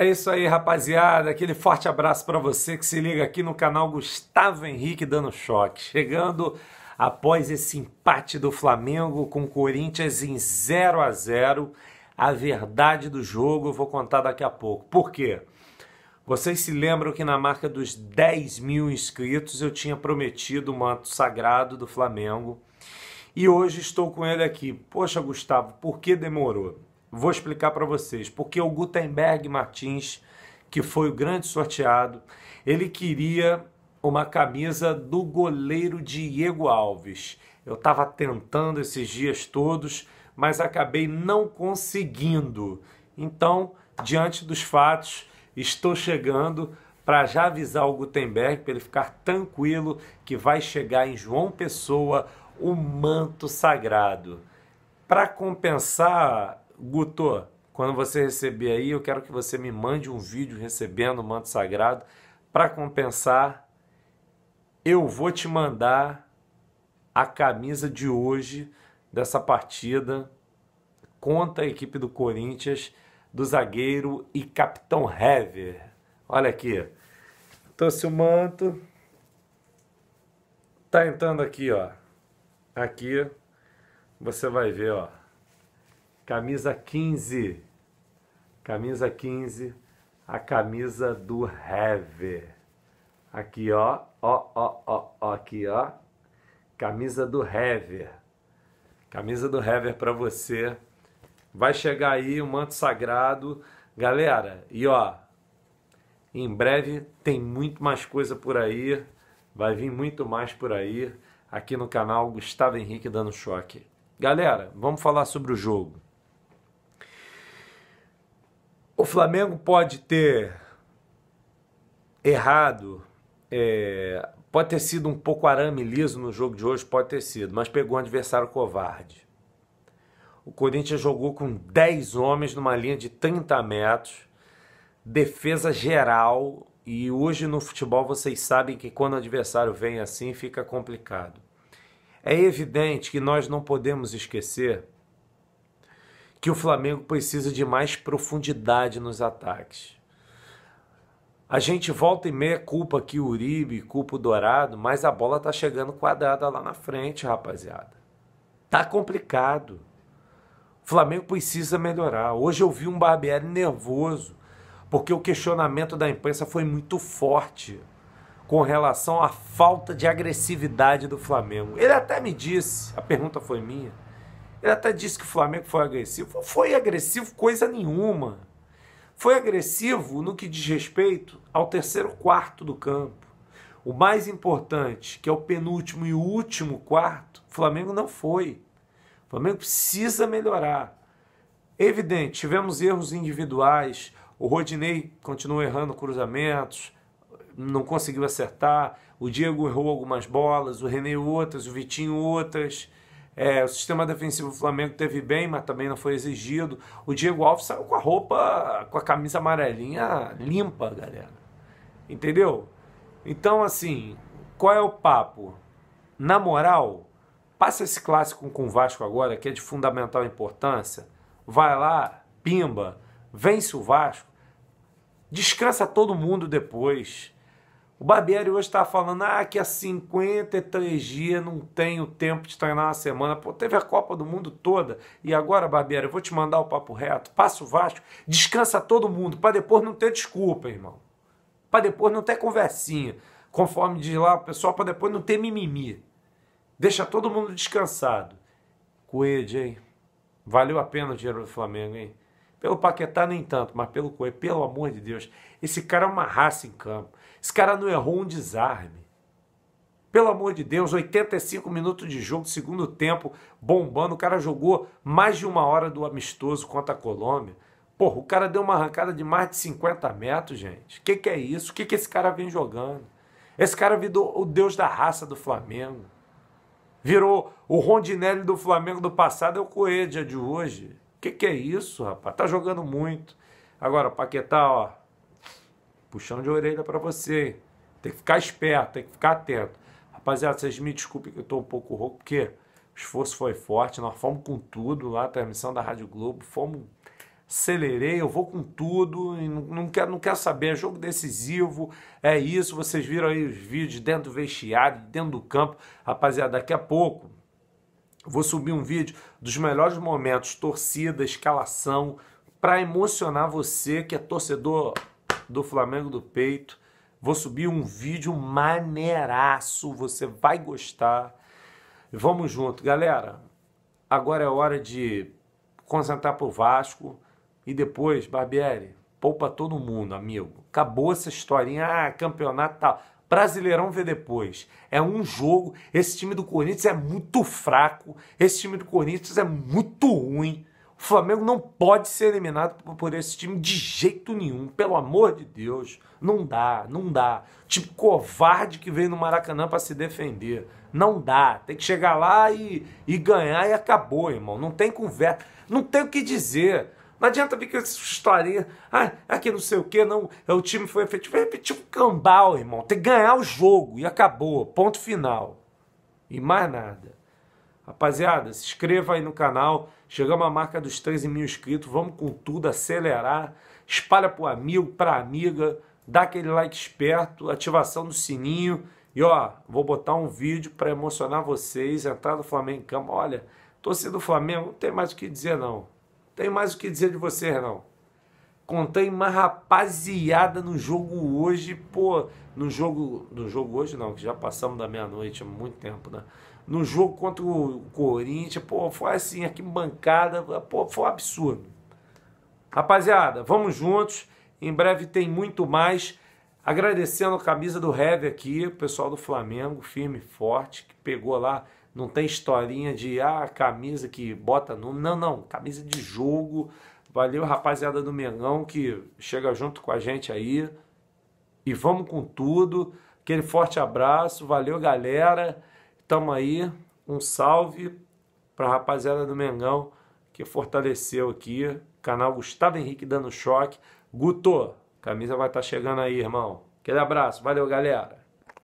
É isso aí, rapaziada. Aquele forte abraço para você que se liga aqui no canal Gustavo Henrique dando choque. Chegando após esse empate do Flamengo com o Corinthians em 0 a 0, a verdade do jogo eu vou contar daqui a pouco. Por quê? Vocês se lembram que na marca dos 10 mil inscritos eu tinha prometido o manto sagrado do Flamengo e hoje estou com ele aqui. Poxa, Gustavo, por que demorou? Vou explicar para vocês, porque o Gutenberg Martins, que foi o grande sorteado, ele queria uma camisa do goleiro Diego Alves. Eu estava tentando esses dias todos, mas acabei não conseguindo. Então, diante dos fatos, estou chegando para já avisar o Gutenberg para ele ficar tranquilo que vai chegar em João Pessoa o manto sagrado. Para compensar Guto, quando você receber aí, eu quero que você me mande um vídeo recebendo o manto sagrado. Para compensar, eu vou te mandar a camisa de hoje dessa partida contra a equipe do Corinthians, do zagueiro e capitão Hever. Olha aqui. Trouxe o manto. Tá entrando aqui, ó. Aqui você vai ver, ó. Camisa 15. Camisa 15, a camisa do Hever. Aqui, ó, ó, ó, ó, ó, aqui, ó. Camisa do Hever. Camisa do Hever é para você. Vai chegar aí o um manto sagrado. Galera, e ó, em breve tem muito mais coisa por aí. Vai vir muito mais por aí. Aqui no canal Gustavo Henrique dando choque. Galera, vamos falar sobre o jogo. O Flamengo pode ter errado, é, pode ter sido um pouco arame liso no jogo de hoje, pode ter sido, mas pegou um adversário covarde. O Corinthians jogou com 10 homens numa linha de 30 metros, defesa geral, e hoje no futebol vocês sabem que quando o adversário vem assim fica complicado. É evidente que nós não podemos esquecer que o Flamengo precisa de mais profundidade nos ataques. A gente volta e meia culpa aqui o Uribe, culpa o Dourado, mas a bola tá chegando quadrada lá na frente, rapaziada. Tá complicado. O Flamengo precisa melhorar. Hoje eu vi um Barbieri nervoso, porque o questionamento da imprensa foi muito forte com relação à falta de agressividade do Flamengo. Ele até me disse, a pergunta foi minha, ele até disse que o Flamengo foi agressivo. Não foi agressivo coisa nenhuma. Foi agressivo no que diz respeito ao terceiro quarto do campo. O mais importante, que é o penúltimo e último quarto, o Flamengo não foi. O Flamengo precisa melhorar. Evidente, tivemos erros individuais. O Rodinei continuou errando cruzamentos, não conseguiu acertar. O Diego errou algumas bolas, o René outras, o Vitinho outras. É, o sistema defensivo do Flamengo teve bem, mas também não foi exigido. O Diego Alves saiu com a roupa, com a camisa amarelinha limpa, galera. Entendeu? Então, assim, qual é o papo? Na moral, passa esse clássico com o Vasco agora, que é de fundamental importância. Vai lá, pimba, vence o Vasco, descansa todo mundo depois. O Barbieri hoje está falando, ah, que há 53 dias não tenho tempo de treinar uma semana. Pô, teve a Copa do Mundo toda. E agora, Barbieri, eu vou te mandar o papo reto. Passa o Vasco, descansa todo mundo, para depois não ter desculpa, irmão. Para depois não ter conversinha. Conforme diz lá o pessoal, para depois não ter mimimi. Deixa todo mundo descansado. Coelho, hein? Valeu a pena o dinheiro do Flamengo, hein? Pelo Paquetá nem tanto, mas pelo Coelho, pelo amor de Deus. Esse cara é uma raça em campo. Esse cara não errou um desarme. Pelo amor de Deus, 85 minutos de jogo, segundo tempo, bombando. O cara jogou mais de uma hora do amistoso contra a Colômbia. Porra, o cara deu uma arrancada de mais de 50 metros, gente. O que, que é isso? O que, que esse cara vem jogando? Esse cara virou o deus da raça do Flamengo. Virou o Rondinelli do Flamengo do passado, é o Coelho de hoje. O que, que é isso, rapaz? Tá jogando muito. Agora, Paquetá, ó, Puxão de orelha para você. Tem que ficar esperto, tem que ficar atento. Rapaziada, vocês me desculpem que eu estou um pouco rouco, porque o esforço foi forte, nós fomos com tudo lá, a transmissão da Rádio Globo, fomos, acelerei, eu vou com tudo, não, não, quero, não quero saber, é jogo decisivo, é isso, vocês viram aí os vídeos dentro do vestiário, dentro do campo, rapaziada, daqui a pouco vou subir um vídeo dos melhores momentos, torcida, escalação, para emocionar você que é torcedor do Flamengo do Peito. Vou subir um vídeo maneiraço, você vai gostar. Vamos junto, galera. Agora é hora de concentrar pro Vasco e depois, Barbieri, poupa todo mundo, amigo. Acabou essa historinha, ah, campeonato tal. Brasileirão vê depois. É um jogo. Esse time do Corinthians é muito fraco. Esse time do Corinthians é muito ruim. O Flamengo não pode ser eliminado por esse time de jeito nenhum, pelo amor de Deus. Não dá, não dá. Tipo covarde que veio no Maracanã para se defender. Não dá. Tem que chegar lá e, e ganhar e acabou, irmão. Não tem conversa. Não tem o que dizer. Não adianta vir com essa historinha. Ah, aqui é não sei o que, não. É, o time foi efetivo. É tipo cambal, irmão. Tem que ganhar o jogo e acabou. Ponto final. E mais nada. Rapaziada, se inscreva aí no canal. Chegamos à marca dos 13 mil inscritos. Vamos com tudo, acelerar. Espalha pro amigo, pra amiga. Dá aquele like esperto, ativação do sininho. E ó, vou botar um vídeo para emocionar vocês. Entrar do Flamengo em cama. Olha, torcida do Flamengo, não tem mais o que dizer não. Tem mais o que dizer de vocês não. Contei uma rapaziada no jogo hoje, pô, no jogo, no jogo hoje não, que já passamos da meia-noite há é muito tempo, né? no jogo contra o Corinthians, pô, foi assim, aqui bancada, pô, foi um absurdo. Rapaziada, vamos juntos. Em breve tem muito mais. Agradecendo a camisa do Heavy aqui, o pessoal do Flamengo, firme e forte, que pegou lá. Não tem historinha de ah, camisa que bota no Não, não, camisa de jogo. Valeu, rapaziada do Mengão, que chega junto com a gente aí. E vamos com tudo. Aquele forte abraço. Valeu, galera. Tamo aí, um salve para a rapaziada do Mengão que fortaleceu aqui. Canal Gustavo Henrique dando choque. Guto, camisa vai estar tá chegando aí, irmão. Aquele abraço, valeu galera.